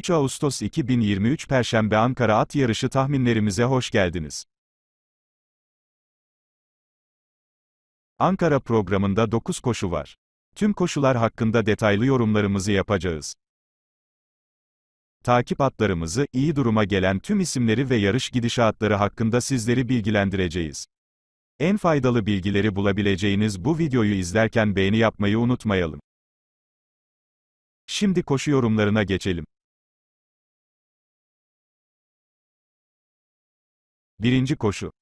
3 Ağustos 2023 Perşembe Ankara At Yarışı tahminlerimize hoş geldiniz. Ankara programında 9 koşu var. Tüm koşular hakkında detaylı yorumlarımızı yapacağız. Takip atlarımızı, iyi duruma gelen tüm isimleri ve yarış gidişatları hakkında sizleri bilgilendireceğiz. En faydalı bilgileri bulabileceğiniz bu videoyu izlerken beğeni yapmayı unutmayalım. Şimdi koşu yorumlarına geçelim. Birinci koşu.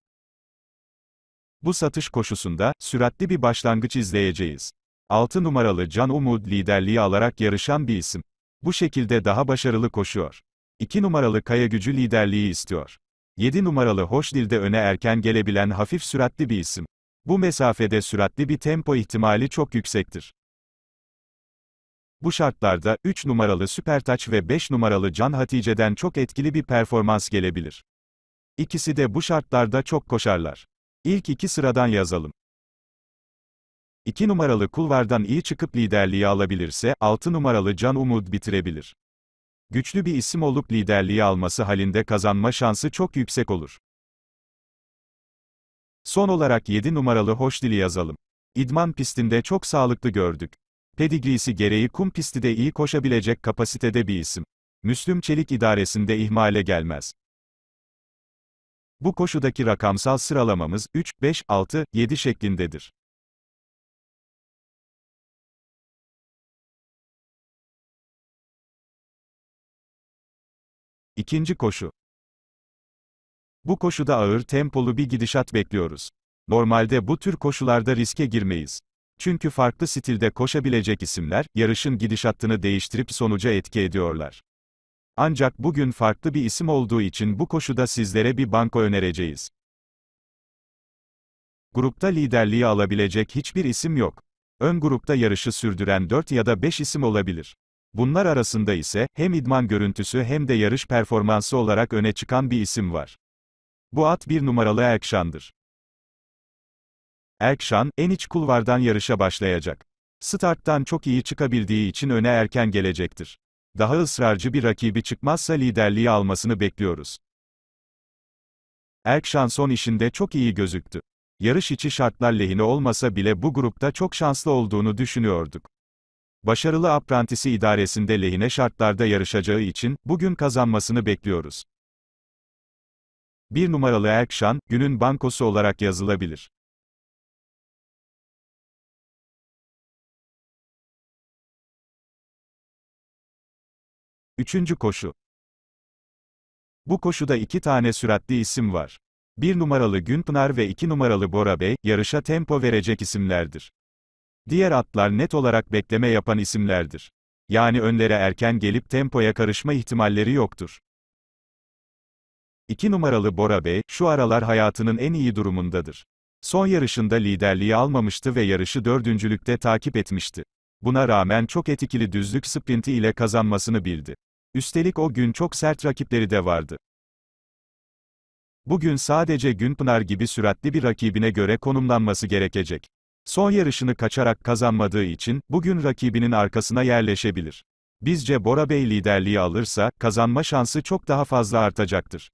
Bu satış koşusunda, süratli bir başlangıç izleyeceğiz. 6 numaralı Can Umud liderliği alarak yarışan bir isim. Bu şekilde daha başarılı koşuyor. 2 numaralı Kaya Gücü liderliği istiyor. 7 numaralı Hoşdil'de öne erken gelebilen hafif süratli bir isim. Bu mesafede süratli bir tempo ihtimali çok yüksektir. Bu şartlarda, 3 numaralı Süpertaç ve 5 numaralı Can Hatice'den çok etkili bir performans gelebilir. İkisi de bu şartlarda çok koşarlar. İlk iki sıradan yazalım. 2 numaralı kulvardan iyi çıkıp liderliği alabilirse, 6 numaralı Can Umut bitirebilir. Güçlü bir isim olup liderliği alması halinde kazanma şansı çok yüksek olur. Son olarak 7 numaralı Hoşdili yazalım. İdman pistinde çok sağlıklı gördük. Pedigrisi gereği kum pisti de iyi koşabilecek kapasitede bir isim. Müslüm Çelik idaresinde ihmale gelmez. Bu koşudaki rakamsal sıralamamız 3, 5, 6, 7 şeklindedir. İkinci koşu. Bu koşuda ağır tempolu bir gidişat bekliyoruz. Normalde bu tür koşularda riske girmeyiz. Çünkü farklı stilde koşabilecek isimler, yarışın gidişatını değiştirip sonuca etki ediyorlar. Ancak bugün farklı bir isim olduğu için bu koşuda sizlere bir banko önereceğiz. Grupta liderliği alabilecek hiçbir isim yok. Ön grupta yarışı sürdüren 4 ya da 5 isim olabilir. Bunlar arasında ise, hem idman görüntüsü hem de yarış performansı olarak öne çıkan bir isim var. Bu at bir numaralı Erkşan'dır. Erkşan, en iç kulvardan yarışa başlayacak. Starttan çok iyi çıkabildiği için öne erken gelecektir daha ısrarcı bir rakibi çıkmazsa liderliği almasını bekliyoruz. Erk son işinde çok iyi gözüktü. Yarış içi şartlar lehine olmasa bile bu grupta çok şanslı olduğunu düşünüyorduk. Başarılı aprantisi idaresinde lehine şartlarda yarışacağı için, bugün kazanmasını bekliyoruz. Bir numaralı Erkşan, günün bankosu olarak yazılabilir. Üçüncü koşu. Bu koşuda iki tane süratli isim var. Bir numaralı Günpınar ve iki numaralı Bora Bey, yarışa tempo verecek isimlerdir. Diğer atlar net olarak bekleme yapan isimlerdir. Yani önlere erken gelip tempoya karışma ihtimalleri yoktur. 2 numaralı Bora Bey, şu aralar hayatının en iyi durumundadır. Son yarışında liderliği almamıştı ve yarışı dördüncülükte takip etmişti. Buna rağmen çok etkili düzlük sprinti ile kazanmasını bildi. Üstelik o gün çok sert rakipleri de vardı. Bugün sadece Günpınar gibi süratli bir rakibine göre konumlanması gerekecek. Son yarışını kaçarak kazanmadığı için, bugün rakibinin arkasına yerleşebilir. Bizce Bora Bey liderliği alırsa, kazanma şansı çok daha fazla artacaktır.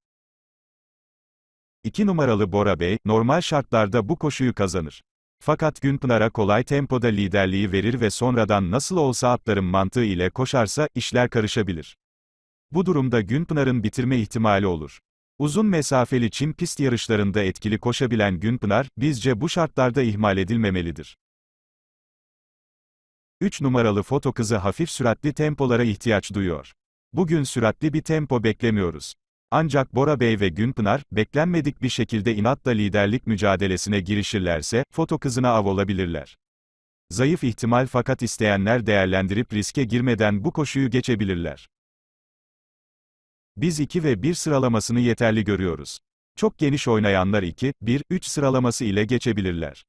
2 numaralı Bora Bey, normal şartlarda bu koşuyu kazanır. Fakat Günpınar'a kolay tempoda liderliği verir ve sonradan nasıl olsa atların mantığı ile koşarsa, işler karışabilir. Bu durumda Günpınar'ın bitirme ihtimali olur. Uzun mesafeli çim pist yarışlarında etkili koşabilen Günpınar, bizce bu şartlarda ihmal edilmemelidir. 3 numaralı foto kızı hafif süratli tempolara ihtiyaç duyuyor. Bugün süratli bir tempo beklemiyoruz. Ancak Bora Bey ve Günpınar, beklenmedik bir şekilde inatla liderlik mücadelesine girişirlerse, foto kızına av olabilirler. Zayıf ihtimal fakat isteyenler değerlendirip riske girmeden bu koşuyu geçebilirler. Biz 2 ve 1 sıralamasını yeterli görüyoruz. Çok geniş oynayanlar 2, 1, 3 sıralaması ile geçebilirler.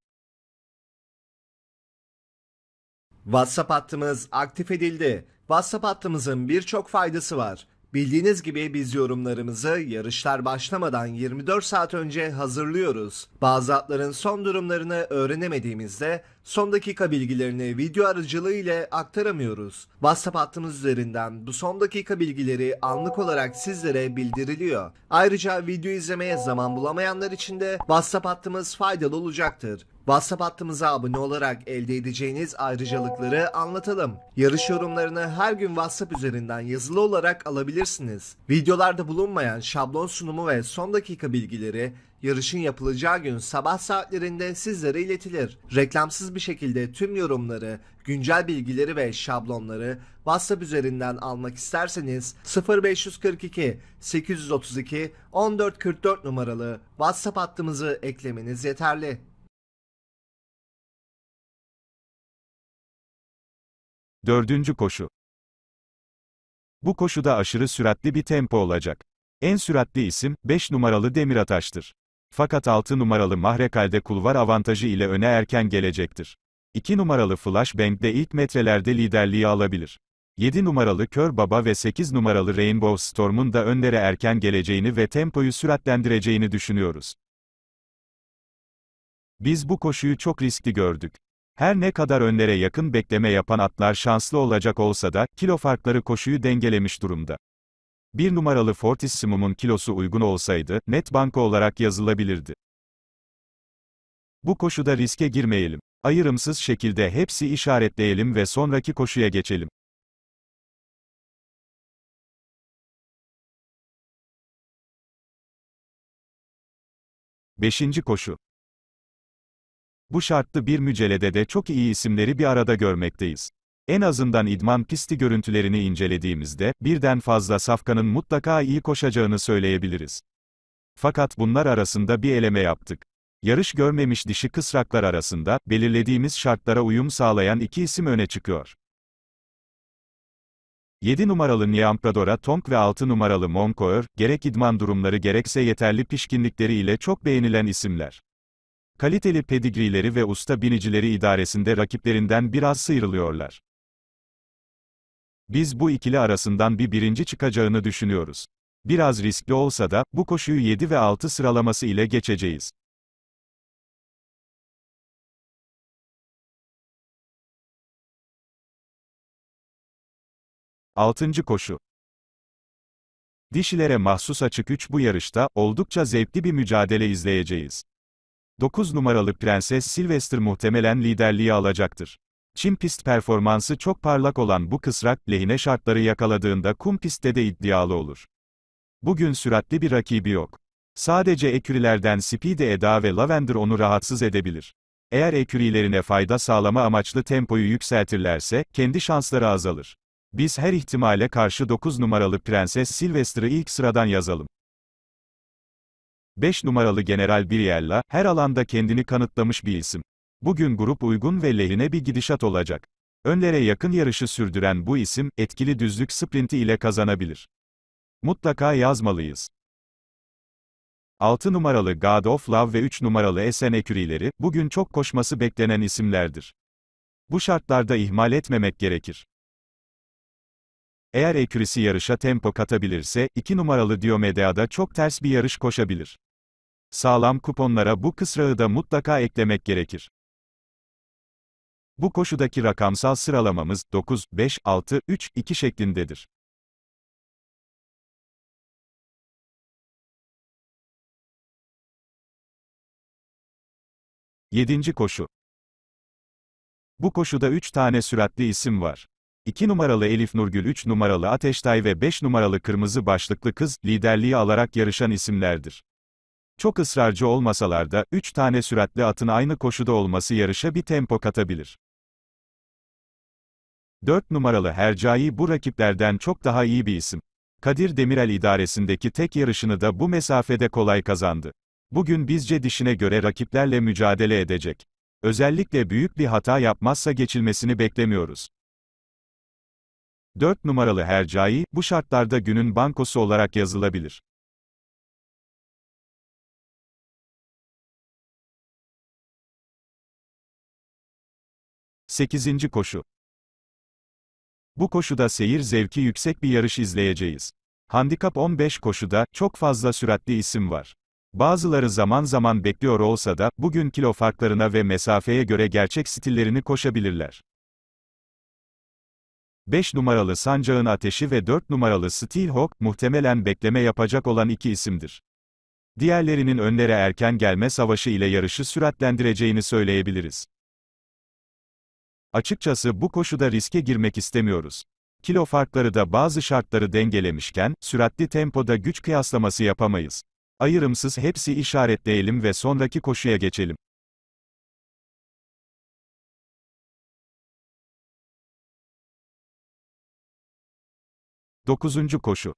WhatsApp hattımız aktif edildi. WhatsApp hattımızın birçok faydası var. Bildiğiniz gibi biz yorumlarımızı yarışlar başlamadan 24 saat önce hazırlıyoruz. Bazı atların son durumlarını öğrenemediğimizde son dakika bilgilerini video aracılığı ile aktaramıyoruz. WhatsApp hattımız üzerinden bu son dakika bilgileri anlık olarak sizlere bildiriliyor. Ayrıca video izlemeye zaman bulamayanlar için de WhatsApp hattımız faydalı olacaktır. WhatsApp hattımıza abone olarak elde edeceğiniz ayrıcalıkları anlatalım. Yarış yorumlarını her gün WhatsApp üzerinden yazılı olarak alabilirsiniz. Videolarda bulunmayan şablon sunumu ve son dakika bilgileri yarışın yapılacağı gün sabah saatlerinde sizlere iletilir. Reklamsız bir şekilde tüm yorumları, güncel bilgileri ve şablonları WhatsApp üzerinden almak isterseniz 0542 832 1444 numaralı WhatsApp hattımızı eklemeniz yeterli. Dördüncü koşu. Bu koşuda aşırı süratli bir tempo olacak. En süratli isim, 5 numaralı Demirataş'tır. Fakat 6 numaralı Mahrekal'de kulvar avantajı ile öne erken gelecektir. 2 numaralı Flash Bank'de ilk metrelerde liderliği alabilir. 7 numaralı Kör Baba ve 8 numaralı Rainbow Storm'un da önlere erken geleceğini ve tempoyu süratlendireceğini düşünüyoruz. Biz bu koşuyu çok riskli gördük. Her ne kadar önlere yakın bekleme yapan atlar şanslı olacak olsa da, kilo farkları koşuyu dengelemiş durumda. Bir numaralı Fortissimum'un kilosu uygun olsaydı, net banko olarak yazılabilirdi. Bu koşuda riske girmeyelim. Ayrımsız şekilde hepsi işaretleyelim ve sonraki koşuya geçelim. Beşinci koşu. Bu şartlı bir mücelede de çok iyi isimleri bir arada görmekteyiz. En azından idman pisti görüntülerini incelediğimizde, birden fazla safkanın mutlaka iyi koşacağını söyleyebiliriz. Fakat bunlar arasında bir eleme yaptık. Yarış görmemiş dişi kısraklar arasında, belirlediğimiz şartlara uyum sağlayan iki isim öne çıkıyor. 7 numaralı Niampradora Tonk ve 6 numaralı Moncoeur, gerek idman durumları gerekse yeterli pişkinlikleri ile çok beğenilen isimler kaliteli pedigrileri ve usta binicileri idaresinde rakiplerinden biraz sıyrılıyorlar. Biz bu ikili arasından bir birinci çıkacağını düşünüyoruz. Biraz riskli olsa da, bu koşuyu 7 ve 6 sıralaması ile geçeceğiz. Altıncı koşu. Dişilere mahsus açık 3 bu yarışta, oldukça zevkli bir mücadele izleyeceğiz. 9 numaralı Prenses Sylvester muhtemelen liderliği alacaktır. Çim pist performansı çok parlak olan bu kısrak, lehine şartları yakaladığında kum pistte de iddialı olur. Bugün süratli bir rakibi yok. Sadece ekürilerden Speedy Eda ve Lavender onu rahatsız edebilir. Eğer ekürilerine fayda sağlama amaçlı tempoyu yükseltirlerse, kendi şansları azalır. Biz her ihtimale karşı 9 numaralı Prenses Sylvester'ı ilk sıradan yazalım. 5 numaralı General Briella, her alanda kendini kanıtlamış bir isim. Bugün grup uygun ve lehine bir gidişat olacak. Önlere yakın yarışı sürdüren bu isim, etkili düzlük sprinti ile kazanabilir. Mutlaka yazmalıyız. 6 numaralı God of Love ve 3 numaralı Esen Ekürileri, bugün çok koşması beklenen isimlerdir. Bu şartlarda ihmal etmemek gerekir. Eğer ekürisi yarışa tempo katabilirse, 2 numaralı Diomedea'da çok ters bir yarış koşabilir. Sağlam kuponlara bu kısrağı da mutlaka eklemek gerekir. Bu koşudaki rakamsal sıralamamız 9, 5, 6, 3, 2 şeklindedir. Yedinci koşu. Bu koşuda 3 tane süratli isim var. 2 numaralı Elif Nurgül 3 numaralı Ateştay ve 5 numaralı Kırmızı Başlıklı Kız, liderliği alarak yarışan isimlerdir. Çok ısrarcı olmasalar da, 3 tane süratli atın aynı koşuda olması yarışa bir tempo katabilir. 4 numaralı Hercai bu rakiplerden çok daha iyi bir isim. Kadir Demirel idaresindeki tek yarışını da bu mesafede kolay kazandı. Bugün bizce dişine göre rakiplerle mücadele edecek. Özellikle büyük bir hata yapmazsa geçilmesini beklemiyoruz. 4 numaralı hercai, bu şartlarda günün bankosu olarak yazılabilir. Sekizinci koşu. Bu koşuda seyir zevki yüksek bir yarış izleyeceğiz. Handikap 15 koşuda, çok fazla süratli isim var. Bazıları zaman zaman bekliyor olsa da, bugün kilo farklarına ve mesafeye göre gerçek stillerini koşabilirler. 5 numaralı Sancağın Ateşi ve 4 numaralı Steelhawk, muhtemelen bekleme yapacak olan iki isimdir. Diğerlerinin önlere erken gelme savaşı ile yarışı süratlendireceğini söyleyebiliriz. Açıkçası bu koşuda riske girmek istemiyoruz. Kilo farkları da bazı şartları dengelemişken, süratli tempoda güç kıyaslaması yapamayız. Ayırımsız hepsi işaretleyelim ve sonraki koşuya geçelim. 9. koşu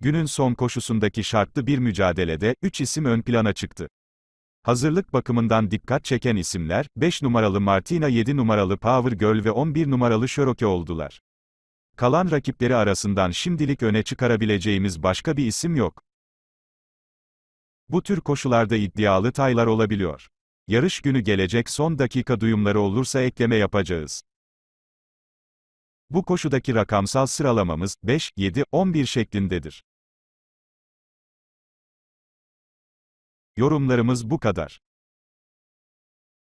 Günün son koşusundaki şartlı bir mücadelede 3 isim ön plana çıktı. Hazırlık bakımından dikkat çeken isimler 5 numaralı Martina, 7 numaralı Power Girl ve 11 numaralı Cherokee oldular. Kalan rakipleri arasından şimdilik öne çıkarabileceğimiz başka bir isim yok. Bu tür koşularda iddialı taylar olabiliyor. Yarış günü gelecek son dakika duyumları olursa ekleme yapacağız. Bu koşudaki rakamsal sıralamamız 5, 7, 11 şeklindedir. Yorumlarımız bu kadar.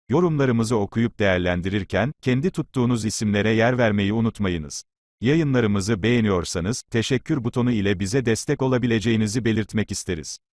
Yorumlarımızı okuyup değerlendirirken, kendi tuttuğunuz isimlere yer vermeyi unutmayınız. Yayınlarımızı beğeniyorsanız, teşekkür butonu ile bize destek olabileceğinizi belirtmek isteriz.